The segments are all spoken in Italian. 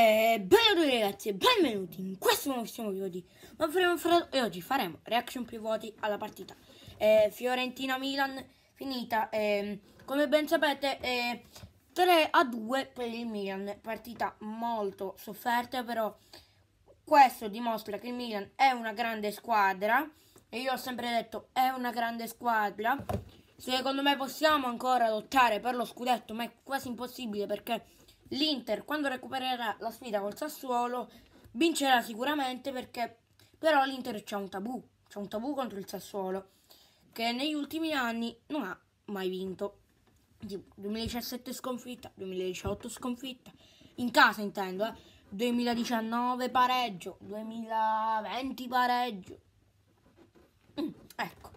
Eh, benvenuti ragazzi e benvenuti in questo nuovissimo video di Ma faremo e oggi faremo reaction più voti alla partita eh, Fiorentina-Milan finita eh, come ben sapete eh, 3 a 2 per il Milan partita molto sofferta però questo dimostra che il Milan è una grande squadra e io ho sempre detto è una grande squadra secondo me possiamo ancora lottare per lo scudetto ma è quasi impossibile perché l'Inter quando recupererà la sfida col Sassuolo vincerà sicuramente perché però l'Inter c'è un tabù, c'è un tabù contro il Sassuolo che negli ultimi anni non ha mai vinto. 2017 sconfitta, 2018 sconfitta, in casa intendo, eh. 2019 pareggio, 2020 pareggio. Mm, ecco,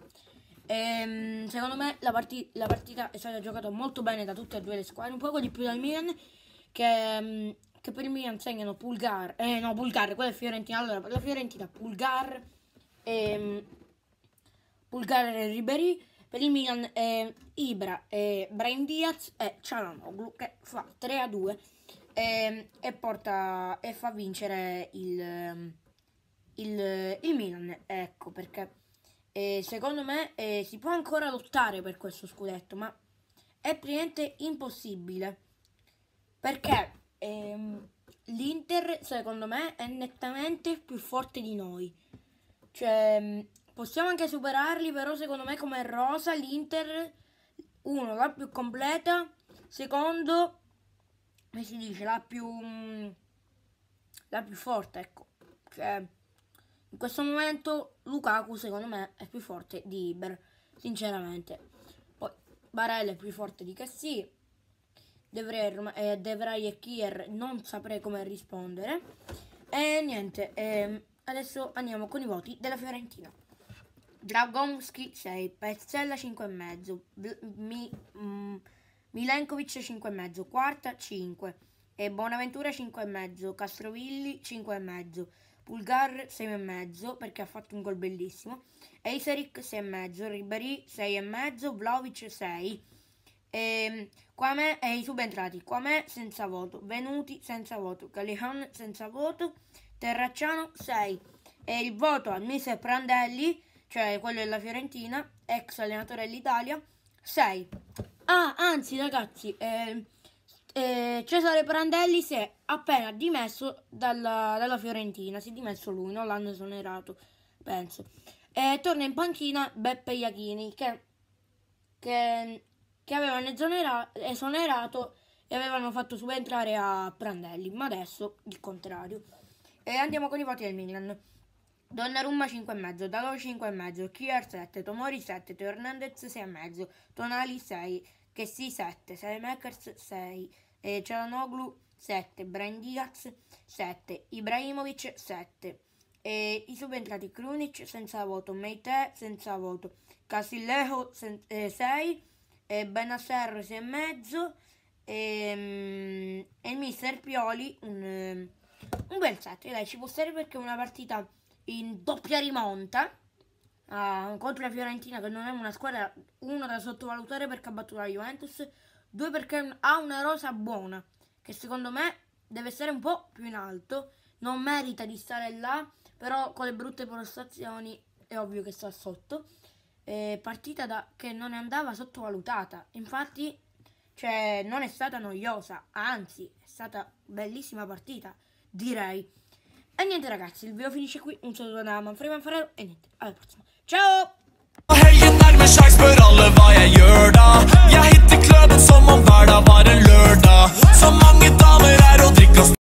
ehm, secondo me la, partita, la partita è stata giocata molto bene da tutte e due le squadre, un poco di più dal Milan che, mm, che per Milan segnano Pulgar, eh no Pulgar, quella è Fiorentina, allora per la Fiorentina Pulgar, eh, Pulgar e Ribery, per il Milan eh, Ibra e Brian Diaz e eh, Cialanoglu che fa 3 a 2 eh, e, porta, e fa vincere il, mm, il, il Milan, ecco perché secondo me eh, si può ancora lottare per questo scudetto, ma è praticamente impossibile. Perché ehm, l'Inter, secondo me, è nettamente più forte di noi. Cioè, mm, possiamo anche superarli, però secondo me come rosa l'Inter, uno, la più completa, secondo, come si dice, la più, mm, la più forte, ecco. Cioè, in questo momento Lukaku, secondo me, è più forte di Iber, sinceramente. Poi, Barella è più forte di Cassie dovrei, eh, e Kier non saprei come rispondere. E niente, eh, adesso andiamo con i voti della Fiorentina. Dragomski 6, Pezzella 5,5, mm, Milenkovic 5,5, Quarta 5, e Bonaventura 5,5, Castrovilli 5,5, Pulgar 6,5 perché ha fatto un gol bellissimo, Eiseric 6,5, Ribéry 6,5, Vlaovic 6, e, ehm, Quame e i subentrati, Quame senza voto, Venuti senza voto, Calihan senza voto, Terracciano 6. E il voto a Mise Prandelli, cioè quello della Fiorentina, ex allenatore dell'Italia, 6. Ah, anzi ragazzi, eh, eh, Cesare Prandelli si è appena dimesso dalla, dalla Fiorentina, si è dimesso lui, non l'hanno esonerato, penso. E torna in panchina Beppe Iachini, che, che che avevano esonerato e avevano fatto subentrare a Prandelli, ma adesso il contrario. E andiamo con i voti del Milan. Donnarumma 5,5, Dalò 5,5, Kier 7, Tomori 7, Teo Hernandez 6,5, Tonali 6, Chessi 7, Saemakers 6, eh, Cialanoglu 7, Brian Diaz 7, Ibrahimovic 7. E I subentrati Krunic senza voto, Meite senza voto, Casillejo 6, eh, e Benasserro 6,5 e, ehm, e mister Pioli un, un bel set. Dai, ci può stare perché è una partita in doppia rimonta uh, contro la Fiorentina che non è una squadra uno da sottovalutare perché ha battuto la Juventus, due perché ha una rosa buona che secondo me deve stare un po' più in alto, non merita di stare là, però con le brutte prestazioni è ovvio che sta sotto eh, partita da, che non andava sottovalutata, infatti cioè, non è stata noiosa, anzi è stata bellissima partita, direi. E niente ragazzi, il video finisce qui, un saluto da Manfredo Manfredo e niente, alla prossima, ciao!